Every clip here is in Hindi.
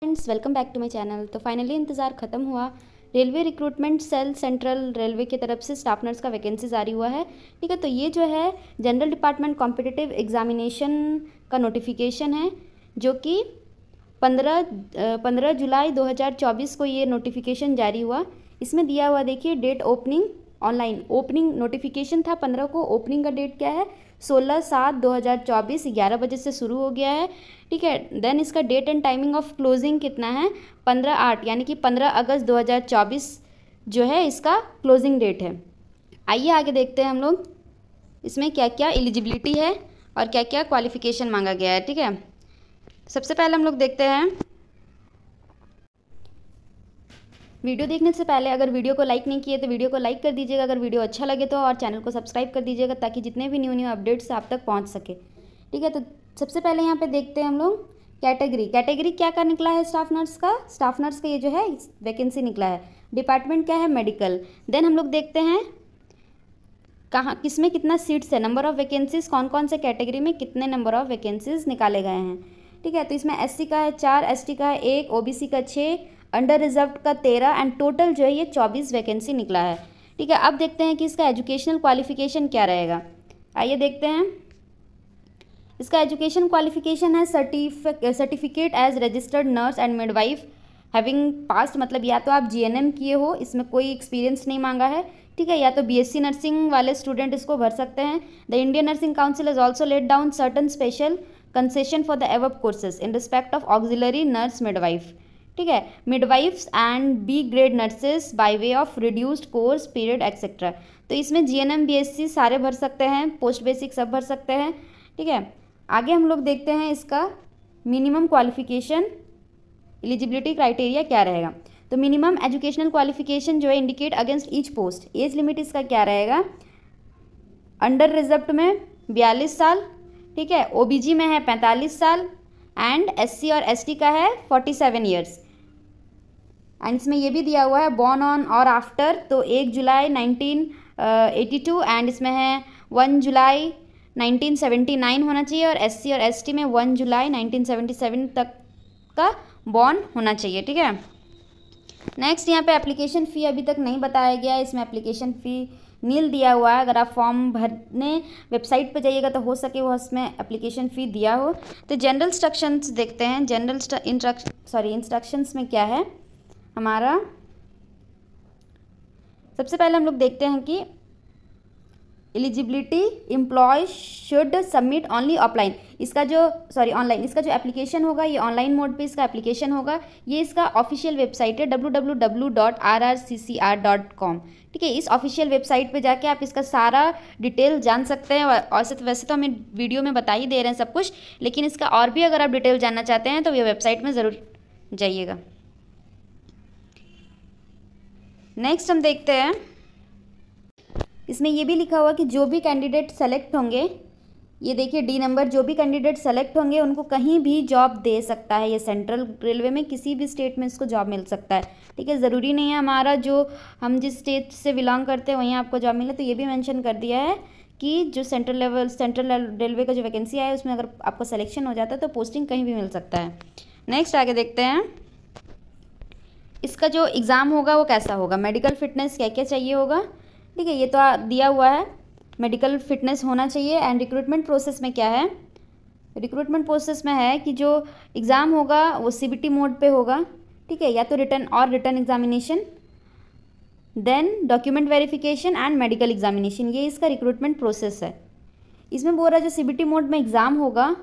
friends welcome back to my channel तो फाइनली इंतज़ार खत्म हुआ railway recruitment cell central railway की तरफ से स्टाफ नर्स का वैकेंसी जारी हुआ है ठीक है तो ये जो है जनरल डिपार्टमेंट कॉम्पिटिटिव एग्जामिनेशन का नोटिफिकेशन है जो कि पंद्रह पंद्रह जुलाई 2024 को ये नोटिफिकेशन जारी हुआ इसमें दिया हुआ देखिए date opening online opening notification था पंद्रह को ओपनिंग का डेट क्या है सोलह सात दो हज़ार चौबीस ग्यारह बजे से शुरू हो गया है ठीक है देन इसका date and timing of closing कितना है पंद्रह आठ यानी कि पंद्रह अगस्त दो हज़ार चौबीस जो है इसका क्लोजिंग डेट है आइए आगे देखते हैं हम लोग इसमें क्या क्या एलिजिबिलिटी है और क्या क्या क्वालिफिकेशन मांगा गया है ठीक है सबसे पहले हम लोग देखते हैं वीडियो देखने से पहले अगर वीडियो को लाइक नहीं किए तो वीडियो को लाइक कर दीजिएगा अगर वीडियो अच्छा लगे तो और चैनल को सब्सक्राइब कर दीजिएगा ताकि जितने भी न्यू न्यू अपडेट्स आप तक पहुँच सके ठीक है तो सबसे पहले यहाँ पे देखते हैं हम लोग कैटेगरी कैटेगरी क्या का निकला है स्टाफ नर्स का स्टाफ नर्स का ये जो है वैकेंसी निकला है डिपार्टमेंट क्या है मेडिकल देन हम लोग देखते हैं कहाँ किस में कितना सीट्स है नंबर ऑफ़ वैकेंसीज़ कौन कौन से कैटेगरी में कितने नंबर ऑफ़ वैकेंसीज़ निकाले गए हैं ठीक है तो इसमें एससी का है चार एसटी का है एक ओबीसी का छः अंडर रिजर्व का तेरह एंड टोटल जो है ये चौबीस वैकेंसी निकला है ठीक है अब देखते हैं कि इसका एजुकेशनल क्वालिफिकेशन क्या रहेगा आइए देखते हैं इसका एजुकेशन क्वालिफिकेशन है certificate as registered nurse and midwife having passed मतलब या तो आप जीएनएम किए हो इसमें कोई एक्सपीरियंस नहीं मांगा है ठीक है या तो बीएससी नर्सिंग वाले स्टूडेंट इसको भर सकते हैं the Indian Nursing Council is also laid down certain special concession for the above courses in respect of auxiliary nurse midwife ठीक है midwifes and B grade nurses by way of reduced course period etcetera तो इसमें G N M B S C सारे भर सकते हैं पोस्ट बेसिक सब भर सकते हैं ठीक है आगे हम लोग देखते हैं इसका मिनिमम क्वालिफिकेशन एलिजिबिलिटी क्राइटेरिया क्या रहेगा तो मिनिमम एजुकेशनल क्वालिफिकेशन जो है indicate against each post age limit इसका क्या रहेगा अंडर रिजर्व में बयालीस साल ठीक है ओबीजी में है पैंतालीस साल एंड एससी और एसटी का है फोर्टी सेवन ईयर्स एंड इसमें यह भी दिया हुआ है बॉर्न ऑन और आफ्टर तो एक जुलाई नाइनटीन एटी टू एंड इसमें है वन जुलाई 1979 होना चाहिए और एससी और एसटी में वन जुलाई 1977 तक का बॉन्ड होना चाहिए ठीक है नेक्स्ट यहाँ पे एप्लीकेशन फ़ी अभी तक नहीं बताया गया है इसमें एप्लीकेशन फ़ी नील दिया हुआ है अगर आप फॉर्म भरने वेबसाइट पर जाइएगा तो हो सके वो उसमें एप्लीकेशन फ़ी दिया हो तो जनरल इंस्ट्रक्शंस देखते हैं जनरल इंस्ट्रक्शन सॉरी इंस्ट्रक्शंस में क्या है हमारा सबसे पहले हम लोग देखते हैं कि eligibility employee should submit only offline इसका जो सॉरी ऑनलाइन इसका जो एप्लीकेशन होगा ये ऑनलाइन मोड पे इसका एप्लीकेशन होगा ये इसका ऑफिशियल वेबसाइट है www.rrccr.com ठीक है इस ऑफिशियल वेबसाइट पे जाके आप इसका सारा डिटेल जान सकते हैं और तो वैसे तो हमें वीडियो में बता ही दे रहे हैं सब कुछ लेकिन इसका और भी अगर आप डिटेल जानना चाहते हैं तो ये वेबसाइट में ज़रूर जाइएगा नेक्स्ट हम देखते हैं इसमें ये भी लिखा हुआ कि जो भी कैंडिडेट सेलेक्ट होंगे ये देखिए डी नंबर जो भी कैंडिडेट सेलेक्ट होंगे उनको कहीं भी जॉब दे सकता है ये सेंट्रल रेलवे में किसी भी स्टेट में इसको जॉब मिल सकता है ठीक है ज़रूरी नहीं है हमारा जो हम जिस स्टेट से बिलोंग करते हैं वहीं आपको जॉब मिले तो ये भी मेंशन कर दिया है कि जो सेंट्रल लेवल सेंट्रल रेलवे का जो वैकेंसी आए उसमें अगर आपको सलेक्शन हो जाता है तो पोस्टिंग कहीं भी मिल सकता है नेक्स्ट आगे देखते हैं इसका जो एग्ज़ाम होगा वो कैसा होगा मेडिकल फिटनेस क्या क्या चाहिए होगा ठीक है ये तो दिया हुआ है मेडिकल फिटनेस होना चाहिए एंड रिक्रूटमेंट प्रोसेस में क्या है रिक्रूटमेंट प्रोसेस में है कि जो एग्ज़ाम होगा वो सी मोड पे होगा ठीक है या तो रिटर्न और written examination then document verification and medical examination ये इसका रिक्रूटमेंट प्रोसेस है इसमें बोल रहा है जो सी मोड में एग्ज़ाम होगा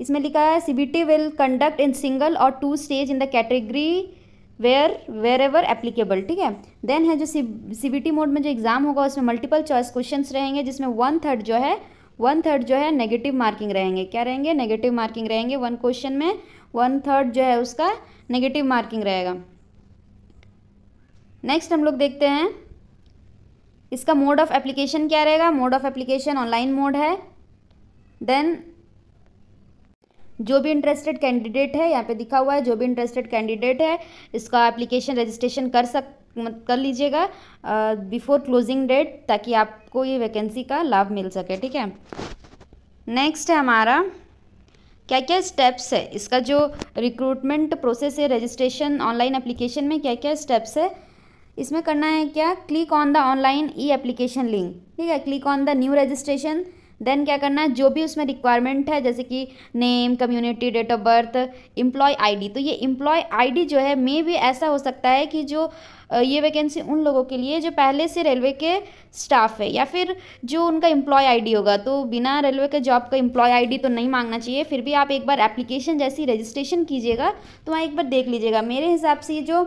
इसमें लिखा है CBT will conduct in single और two stage in the category where wherever applicable ठीक है देन है जो सी बी टी मोड में जो एग्ज़ाम होगा उसमें मल्टीपल चॉइस क्वेश्चन रहेंगे जिसमें वन थर्ड जो है वन थर्ड जो है नेगेटिव मार्किंग रहेंगे क्या रहेंगे नेगेटिव मार्किंग रहेंगे वन क्वेश्चन में वन थर्ड जो है उसका नेगेटिव मार्किंग रहेगा नेक्स्ट हम लोग देखते हैं इसका मोड ऑफ एप्लीकेशन क्या रहेगा mode of application online mode है देन जो भी इंटरेस्टेड कैंडिडेट है यहाँ पे दिखा हुआ है जो भी इंटरेस्टेड कैंडिडेट है इसका एप्लीकेशन रजिस्ट्रेशन कर सक कर लीजिएगा बिफोर क्लोजिंग डेट ताकि आपको ये वैकेंसी का लाभ मिल सके ठीक है नेक्स्ट है हमारा क्या क्या स्टेप्स है इसका जो रिक्रूटमेंट प्रोसेस है रजिस्ट्रेशन ऑनलाइन एप्लीकेशन में क्या क्या स्टेप्स है इसमें करना है क्या click on the online e application link ठीक है click on the new registration then क्या करना है जो भी उसमें रिक्वायरमेंट है जैसे कि name community date of birth employee ID तो ये एम्प्लॉय आईडी जो है मे भी ऐसा हो सकता है कि जो ये वैकेंसी उन लोगों के लिए जो पहले से रेलवे के स्टाफ है या फिर जो उनका एम्प्लॉय आईडी होगा तो बिना रेलवे के जॉब का एम्प्लॉय आईडी तो नहीं मांगना चाहिए फिर भी आप एक बार एप्लीकेशन जैसी रजिस्ट्रेशन कीजिएगा तो वहाँ एक बार देख लीजिएगा मेरे हिसाब से जो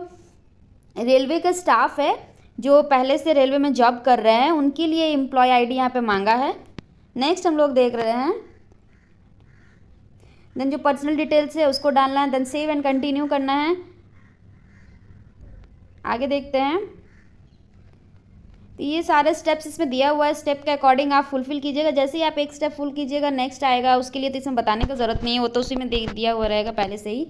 रेलवे का स्टाफ है जो पहले से रेलवे में जॉब कर रहे हैं उनके लिए एम्प्लॉय आईडी यहाँ पे मांगा है नेक्स्ट हम लोग देख रहे हैं देन जो पर्सनल डिटेल्स है उसको डालना है देन सेव एंड कंटिन्यू करना है आगे देखते हैं तो ये सारे स्टेप्स इसमें दिया हुआ है स्टेप के अकॉर्डिंग आप फुलफिल कीजिएगा जैसे ही आप एक स्टेप फुल कीजिएगा नेक्स्ट आएगा उसके लिए तो इसमें बताने की ज़रूरत नहीं है वो तो उसी में दिया हुआ रहेगा पहले से ही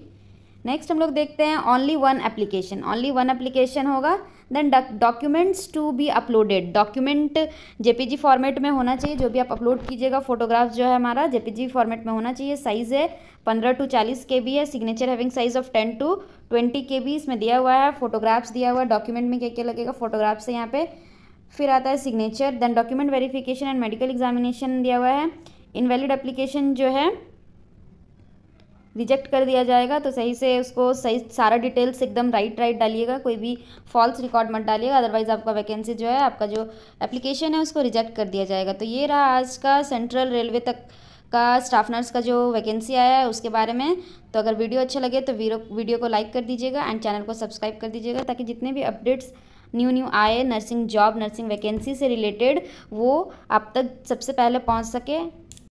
नेक्स्ट हम लोग देखते हैं only one application only one application होगा then documents to be uploaded document JPG format में होना चाहिए जो भी आप अपलोड कीजिएगा फोटोग्राफ जो है हमारा जेपीजी फॉर्मेट में होना चाहिए साइज़ है पंद्रह टू चालीस के बी है signature having size of ten to twenty K B इसमें दिया हुआ है फोटोग्राफ्स दिया हुआ है डॉक्यूमेंट में क्या क्या लगेगा फोटोग्राफ्स है यहाँ पे फिर आता है signature then document verification and medical examination दिया हुआ है इनवैलिड एप्लीकेशन जो है रिजेक्ट कर दिया जाएगा तो सही से उसको सही सारा डिटेल्स एकदम राइट राइट डालिएगा कोई भी फॉल्स रिकॉर्ड मत डालिएगा अदरवाइज आपका वैकेंसी जो है आपका जो एप्लीकेशन है उसको रिजेक्ट कर दिया जाएगा तो ये रहा आज का सेंट्रल रेलवे तक का स्टाफ नर्स का जो वैकेंसी आया है उसके बारे में तो अगर वीडियो अच्छा लगे तो वीडियो को लाइक कर दीजिएगा एंड चैनल को सब्सक्राइब कर दीजिएगा ताकि जितने भी अपडेट्स न्यू न्यू आए नर्सिंग जॉब नर्सिंग वैकेंसी से रिलेटेड वो आप तक सबसे पहले पहुंच सके